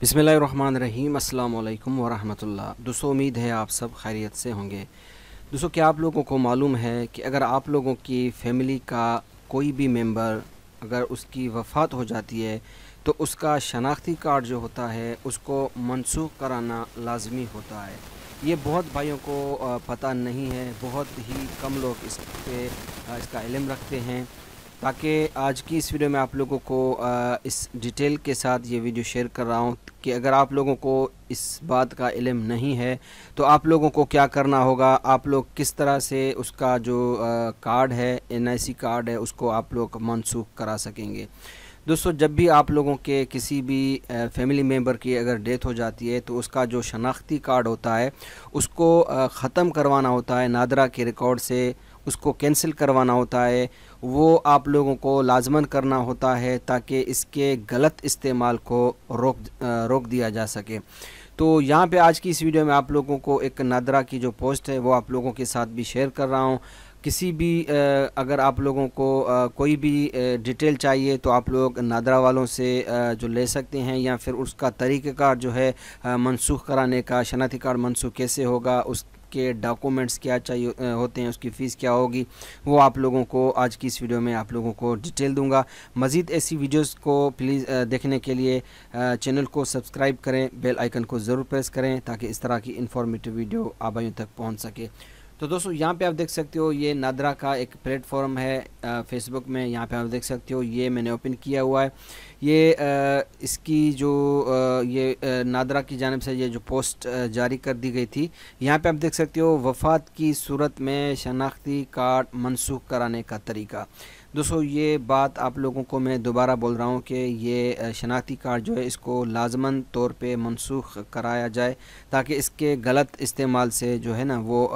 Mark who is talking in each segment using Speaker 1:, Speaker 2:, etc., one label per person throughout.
Speaker 1: बिसमीम अल्लाम वरहमल दोस्तों उम्मीद है आप सब खैरियत से होंगे दोस्तों क्या आप लोगों को मालूम है कि अगर आप लोगों की फैमिली का कोई भी मेंबर अगर उसकी वफ़ात हो जाती है तो उसका शनाख्ती कार्ड जो होता है उसको मनसूख कराना लाजमी होता है ये बहुत भाइयों को पता नहीं है बहुत ही कम लोग इस पे इसका इलम रखते हैं ताकि आज की इस वीडियो में आप लोगों को इस डिटेल के साथ ये वीडियो शेयर कर रहा हूँ कि अगर आप लोगों को इस बात का इलम नहीं है तो आप लोगों को क्या करना होगा आप लोग किस तरह से उसका जो कार्ड है एन कार्ड है उसको आप लोग मनसूख करा सकेंगे दोस्तों जब भी आप लोगों के किसी भी फैमिली मेम्बर की अगर डेथ हो जाती है तो उसका जो शनाख्ती कार्ड होता है उसको ख़त्म करवाना होता है नादरा के रिकॉर्ड से उसको कैंसिल करवाना होता है वो आप लोगों को लाजमन करना होता है ताकि इसके गलत इस्तेमाल को रोक रोक दिया जा सके तो यहाँ पे आज की इस वीडियो में आप लोगों को एक नादरा की जो पोस्ट है वो आप लोगों के साथ भी शेयर कर रहा हूँ किसी भी अगर आप लोगों को कोई भी डिटेल चाहिए तो आप लोग नादरा वालों से जो ले सकते हैं या फिर उसका तरीक़ार जो है मनसूख कराने का शनाती कार्ड मनसूख कैसे होगा उस आपके डॉक्यूमेंट्स क्या चाहिए होते हैं उसकी फ़ीस क्या होगी वो आप लोगों को आज की इस वीडियो में आप लोगों को डिटेल दूंगा मज़ीद ऐसी वीडियोस को प्लीज़ देखने के लिए चैनल को सब्सक्राइब करें बेल आइकन को ज़रूर प्रेस करें ताकि इस तरह की इन्फॉर्मेटिव वीडियो आबाइयों तक पहुँच सके तो दोस्तों यहाँ पे आप देख सकते हो ये नादरा का एक प्लेटफॉर्म है फेसबुक में यहाँ पे आप देख सकते हो ये मैंने ओपन किया हुआ है ये आ, इसकी जो आ, ये आ, नादरा की जानब से ये जो पोस्ट जारी कर दी गई थी यहाँ पे आप देख सकते हो वफात की सूरत में शनाख्ती कार्ड मनसूख कराने का तरीका दोस्तों ये बात आप लोगों को मैं दोबारा बोल रहा हूँ कि ये शनाख्ती कार्ड जो है इसको लाजमन तौर पे मनसूख कराया जाए ताकि इसके गलत इस्तेमाल से जो है ना वो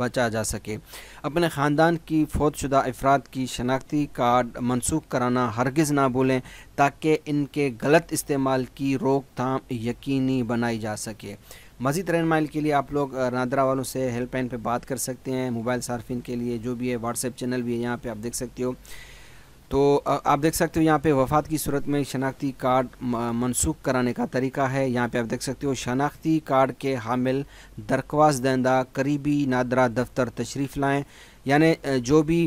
Speaker 1: बचा जा सके अपने ख़ानदान की फौतशुदा अफराद की शनाख्ती कार्ड मनसूख कराना हरगिज़ ना भूलें ताकि इनके गलत इस्तेमाल की रोकथाम यकीनी बनाई जा सके मज़ीद रहन माइल के लिए आप लोग नादरा वालों से हेल्पलाइन पर बात कर सकते हैं मोबाइल सार्फिन के लिए जो भी है व्हाट्सएप चैनल भी है यहाँ पर आप देख सकते हो तो आप देख सकते हो यहाँ पे वफात की सूरत में शनाख्ती कार्ड मनसूख कराने का तरीका है यहाँ पे आप देख सकते हो शनाख्ती कार्ड के हामिल दरख्वास्त दहंदा करीबी नादरा दफ्तर तशरीफ़ लाएँ यानी जो भी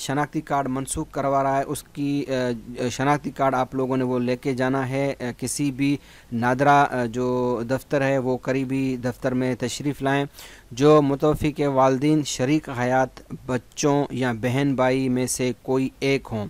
Speaker 1: शनाख्ती कार्ड मनसूख करवा रहा है उसकी शनाख्ती कार्ड आप लोगों ने वो लेके जाना है किसी भी नादरा जो दफ्तर है वो करीबी दफ्तर में तशरीफ़ लाएँ जो मुतफ़ी के वालदेन शरीक हयात बच्चों या बहन भाई में से कोई एक हों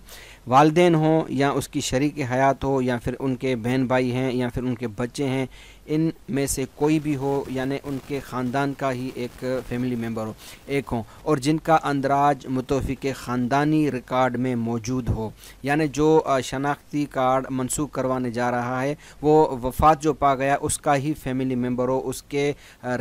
Speaker 1: वालदेन हों या उसकी शरीक हयात हो या फिर उनके बहन भाई हैं या फिर उनके बच्चे हैं इन में से कोई भी हो यानी उनके ख़ानदान का ही एक फैमिली मेम्बर हो एक हो और जिनका अंदराज मुतफ़ी के ख़ानदानी रिकॉर्ड में मौजूद हो यानी जो शनाख्ती कार्ड मनसूख करवाने जा रहा है वो वफात जो पा गया उसका ही फैमिली मेम्बर हो उसके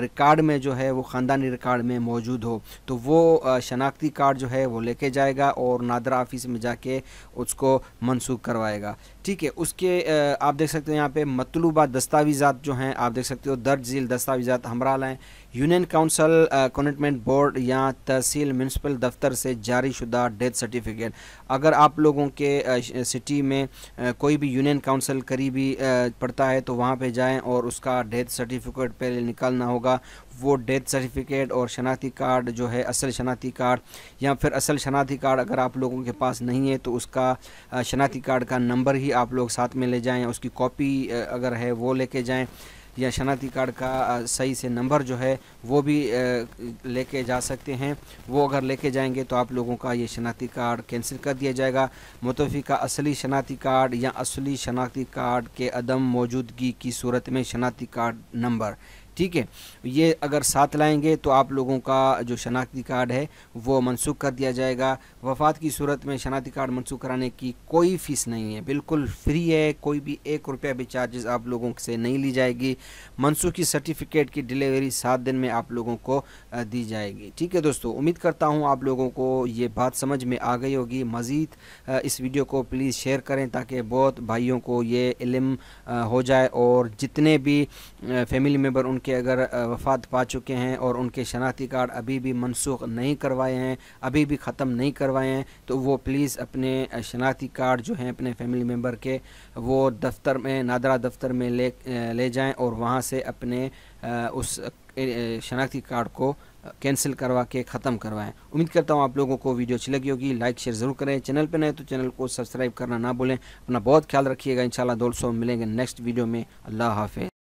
Speaker 1: रिकॉर्ड में जो है वो ख़ानदानी रिकॉर्ड में मौजूद हो तो वो शनाख्ती कार्ड जो है वो लेके जाएगा और नादरा ऑफिस में जाके उसको मनसूख करवाएगा ठीक है उसके आप देख सकते हैं यहाँ पे मतलूबा दस्तावेजा जो हैं आप देख सकते हो दर्ज झील दस्तावेजात हमरा लाएँ यूनियन काउंसिल कनेटमेंट बोर्ड या तहसील म्यूनसिपल दफ्तर से जारी शुदा डेथ सर्टिफिकेट अगर आप लोगों के सिटी में कोई भी यूनियन काउंसिल करीबी पड़ता है तो वहाँ पे जाएं और उसका डेथ सर्टिफिकेट पहले निकालना होगा वो डेथ सर्टिफिकेट और शनाख्ती कार्ड जो है असल शनाख्ती कार्ड या फिर असल शनाती कार्ड अगर आप लोगों के पास नहीं है तो उसका शनाख्ती कार्ड का नंबर ही आप लोग साथ में ले जाएँ उसकी कॉपी अगर है वो लेके जाएँ या शनाती कार्ड का सही से नंबर जो है वो भी लेके जा सकते हैं वो अगर लेके जाएंगे तो आप लोगों का ये शनाती कार्ड कैंसिल कर दिया जाएगा मुतफ़ी का असली शनाती कार्ड या असली शनाती कार्ड के अदम मौजूदगी की सूरत में शनाती कार्ड नंबर ठीक है ये अगर साथ लाएंगे तो आप लोगों का जो शनाख्ती कार्ड है वो मनसूख कर दिया जाएगा वफात की सूरत में शनाख्ती कार्ड मनसूख कराने की कोई फ़ीस नहीं है बिल्कुल फ्री है कोई भी एक रुपया भी चार्जेस आप लोगों से नहीं ली जाएगी मनसूख की सर्टिफिकेट की डिलीवरी सात दिन में आप लोगों को दी जाएगी ठीक है दोस्तों उम्मीद करता हूँ आप लोगों को ये बात समझ में आ गई होगी मज़ीद इस वीडियो को प्लीज़ शेयर करें ताकि बहुत भाइयों को ये इलम हो जाए और जितने भी फैमिली मेम्बर उन के अगर वफ़ात पा चुके हैं और उनके शनाख्ती कार्ड अभी भी मनसूख नहीं करवाए हैं अभी भी ख़त्म नहीं करवाए हैं तो वो प्लीज़ अपने शनाख्ती कार्ड जो हैं अपने फैमिली मेम्बर के वो दफ्तर में नादरा दफ्तर में ले ले जाएँ और वहाँ से अपने उस शनाख्ती कार्ड को कैंसिल करवा के ख़त्म करवाएं उम्मीद करता हूँ आप लोगों को वीडियो अच्छी लगी होगी लाइक शेयर ज़रूर करें चैनल पर नए तो चैनल को सब्सक्राइब करना ना भूलें अपना बहुत ख्याल रखिएगा इन दोस्तों मिलेंगे नेक्स्ट वीडियो में अल्लाह हाफिज़